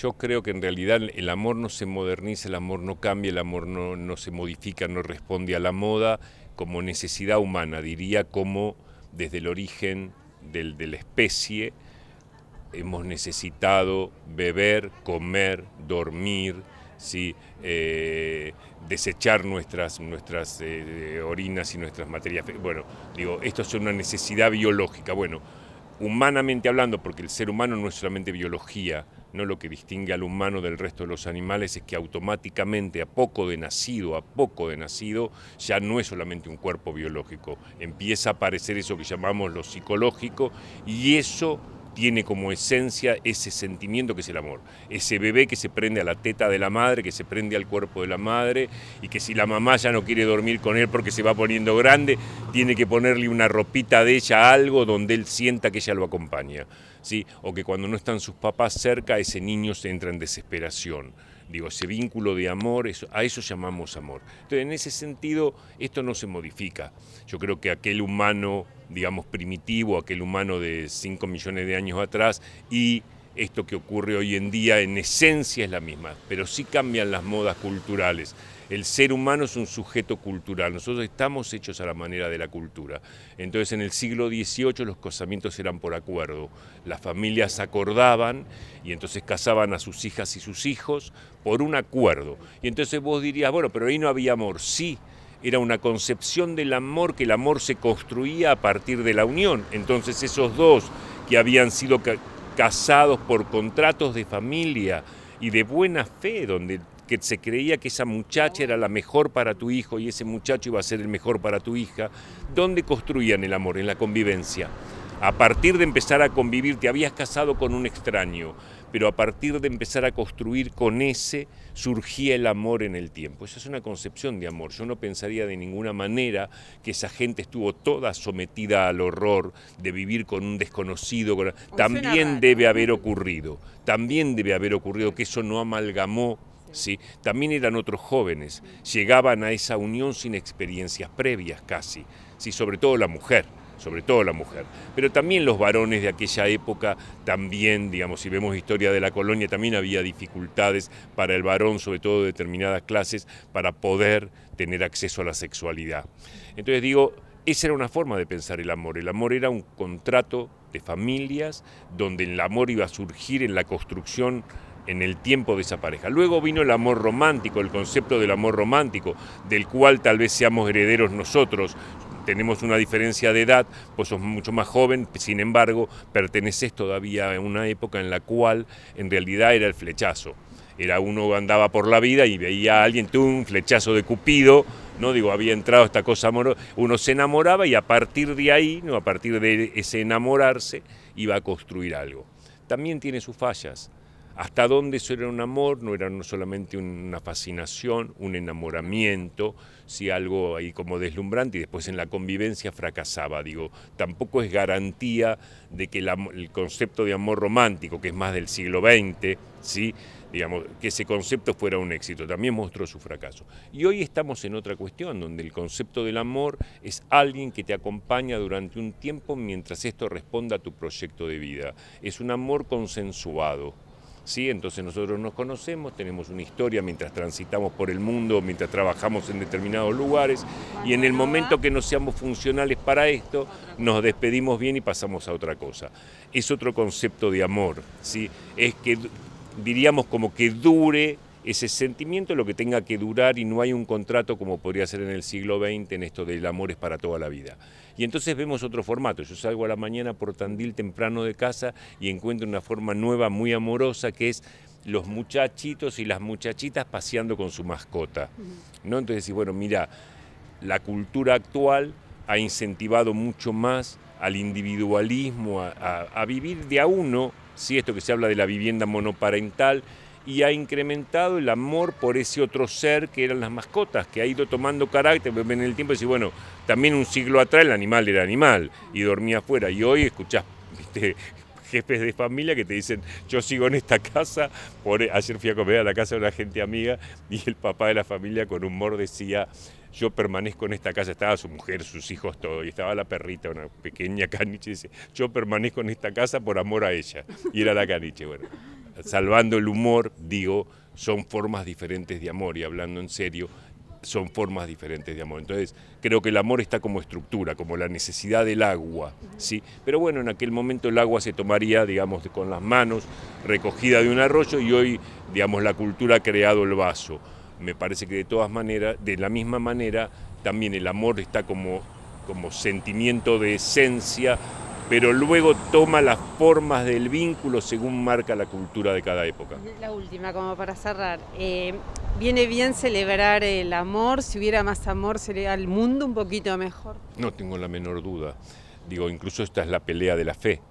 Yo creo que en realidad el amor no se moderniza, el amor no cambia, el amor no, se modifica, no responde a la moda como necesidad humana, diría como desde el origen de la especie hemos necesitado beber, comer, dormir, ¿sí? Eh, desechar nuestras, nuestras eh, orinas y nuestras materias. Bueno, digo, esto es una necesidad biológica. Bueno, humanamente hablando, porque el ser humano no es solamente biología, no lo que distingue al humano del resto de los animales es que automáticamente a poco de nacido, a poco de nacido, ya no es solamente un cuerpo biológico. Empieza a aparecer eso que llamamos lo psicológico y eso tiene como esencia ese sentimiento que es el amor, ese bebé que se prende a la teta de la madre, que se prende al cuerpo de la madre y que si la mamá ya no quiere dormir con él porque se va poniendo grande, tiene que ponerle una ropita de ella, algo donde él sienta que ella lo acompaña, ¿sí? O que cuando no están sus papás cerca, ese niño se entra en desesperación. Digo, ese vínculo de amor, a eso llamamos amor. Entonces, en ese sentido, esto no se modifica. Yo creo que aquel humano digamos, primitivo, aquel humano de 5 millones de años atrás, y esto que ocurre hoy en día en esencia es la misma, pero sí cambian las modas culturales. El ser humano es un sujeto cultural, nosotros estamos hechos a la manera de la cultura. Entonces en el siglo XVIII los casamientos eran por acuerdo, las familias acordaban y entonces casaban a sus hijas y sus hijos por un acuerdo. Y entonces vos dirías, bueno, pero ahí no había amor, sí, era una concepción del amor, que el amor se construía a partir de la unión. Entonces esos dos que habían sido casados por contratos de familia y de buena fe, donde se creía que esa muchacha era la mejor para tu hijo y ese muchacho iba a ser el mejor para tu hija, ¿dónde construían el amor? En la convivencia. A partir de empezar a convivir, te habías casado con un extraño, pero a partir de empezar a construir con ese surgía el amor en el tiempo. Esa es una concepción de amor. Yo no pensaría de ninguna manera que esa gente estuvo toda sometida al horror de vivir con un desconocido. También debe haber ocurrido, también debe haber ocurrido que eso no amalgamó ¿Sí? También eran otros jóvenes, llegaban a esa unión sin experiencias previas casi, sobre todo la mujer sobre todo la mujer, pero también los varones de aquella época, también, digamos, si vemos historia de la colonia, también había dificultades para el varón, sobre todo de determinadas clases, para poder tener acceso a la sexualidad. Entonces digo, esa era una forma de pensar el amor. El amor era un contrato de familias donde el amor iba a surgir en la construcción en el tiempo de esa pareja. Luego vino el amor romántico, el concepto del amor romántico, del cual tal vez seamos herederos nosotros tenemos una diferencia de edad, pues sos mucho más joven, sin embargo, perteneces todavía a una época en la cual en realidad era el flechazo. Era uno andaba por la vida y veía a alguien, tú, un flechazo de Cupido, ¿no? Digo, había entrado esta cosa amorosa. Uno se enamoraba y a partir de ahí, ¿no? a partir de ese enamorarse, iba a construir algo. También tiene sus fallas hasta dónde eso era un amor, no era solamente una fascinación, un enamoramiento, si algo ahí como deslumbrante y después en la convivencia fracasaba. Digo, tampoco es garantía de que el, concepto de amor romántico, que es más del siglo XX, ¿sí? digamos, que ese concepto fuera un éxito, también mostró su fracaso. Y hoy estamos en otra cuestión, donde el concepto del amor es alguien que te acompaña durante un tiempo mientras esto responda a tu proyecto de vida. Es un amor consensuado, entonces nosotros nos conocemos, tenemos una historia mientras transitamos por el mundo, mientras trabajamos en determinados lugares y en el momento que no seamos funcionales para esto, nos despedimos bien y pasamos a otra cosa. Es otro concepto de amor, ¿sí? Es que diríamos como que dure ese sentimiento lo que tenga que durar y no hay un contrato como podría ser en el siglo XX en esto del amor es para toda la vida. Y entonces vemos otro formato. Yo salgo a la mañana por Tandil temprano de casa y encuentro una forma nueva, muy amorosa, que es los muchachitos y las muchachitas paseando con su mascota. ¿no? Entonces decís, bueno, mira, la cultura actual ha incentivado mucho más al individualismo, a, vivir de a uno, si esto que se habla de la vivienda monoparental, y ha incrementado el amor por ese otro ser que eran las mascotas, que ha ido tomando carácter en el tiempo. Y bueno, también un siglo atrás el animal era animal y dormía afuera. Y hoy escuchás jefes de familia que te dicen, yo sigo en esta casa, por... ayer fui a comer a la casa de una gente amiga y el papá de la familia con humor decía, yo permanezco en esta casa, estaba su mujer, sus hijos, todo, y estaba la perrita, una pequeña caniche, dice, yo permanezco en esta casa por amor a ella, y era la caniche, bueno salvando el humor, digo, son formas diferentes de amor y hablando en serio, son formas diferentes de amor. Entonces, creo que el amor está como estructura, como la necesidad del agua, ¿sí? Pero bueno, en aquel momento el agua se tomaría, digamos, con las manos, recogida de un arroyo y hoy, digamos, la cultura ha creado el vaso. Me parece que de todas maneras, de la misma manera, también el amor está como, como sentimiento de esencia pero luego toma las formas del vínculo según marca la cultura de cada época. La última, como para cerrar. Eh, ¿Viene bien celebrar el amor? Si hubiera más amor, ¿sería el mundo un poquito mejor? No tengo la menor duda. Digo, incluso esta es la pelea de la fe.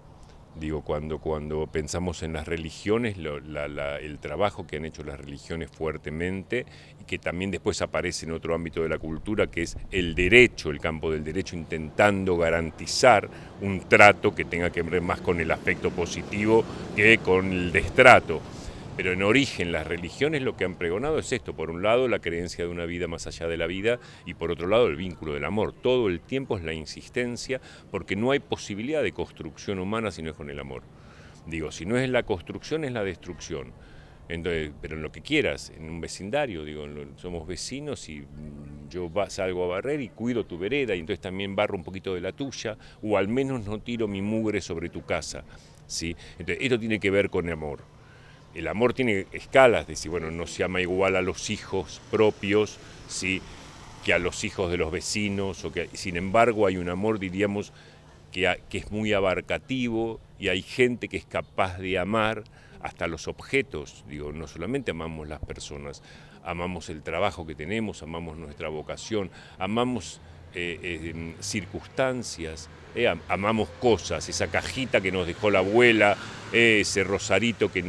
Digo, cuando, cuando pensamos en las religiones, el trabajo que han hecho las religiones fuertemente y que también después aparece en otro ámbito de la cultura, que es el derecho, el campo del derecho, intentando garantizar un trato que tenga que ver más con el aspecto positivo que con el destrato. Pero en origen las religiones lo que han pregonado es esto, por un lado la creencia de una vida más allá de la vida y por otro lado el vínculo del amor. Todo el tiempo es la insistencia porque no hay posibilidad de construcción humana si no es con el amor. Digo, si no es la construcción es la destrucción. Entonces, pero en lo que quieras, en un vecindario, digo, somos vecinos y yo salgo a barrer y cuido tu vereda y entonces también barro un poquito de la tuya o al menos no tiro mi mugre sobre tu casa. ¿sí? Entonces, esto tiene que ver con amor el amor tiene escalas, de decir, bueno, no se ama igual a los hijos propios, ¿sí? que a los hijos de los vecinos, o que, sin embargo hay un amor, diríamos, que, que es muy abarcativo y hay gente que es capaz de amar hasta los objetos, digo, no solamente amamos las personas, amamos el trabajo que tenemos, amamos nuestra vocación, amamos eh, eh, circunstancias, eh, amamos cosas, esa cajita que nos dejó la abuela, ese rosarito que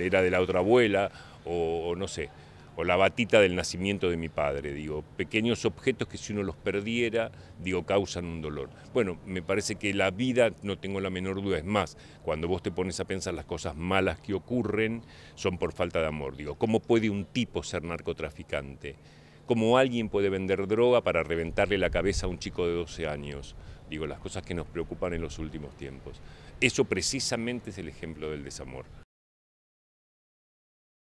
era de la otra abuela, o, o, no sé, o la batita del nacimiento de mi padre, digo, pequeños objetos que si uno los perdiera, digo, causan un dolor. Bueno, me parece que la vida, no tengo la menor duda, es más, cuando vos te pones a pensar las cosas malas que ocurren, son por falta de amor, digo, ¿cómo puede un tipo ser narcotraficante? ¿Cómo alguien puede vender droga para reventarle la cabeza a un chico de 12 años? Digo, las cosas que nos preocupan en los últimos tiempos. Eso precisamente es el ejemplo del desamor.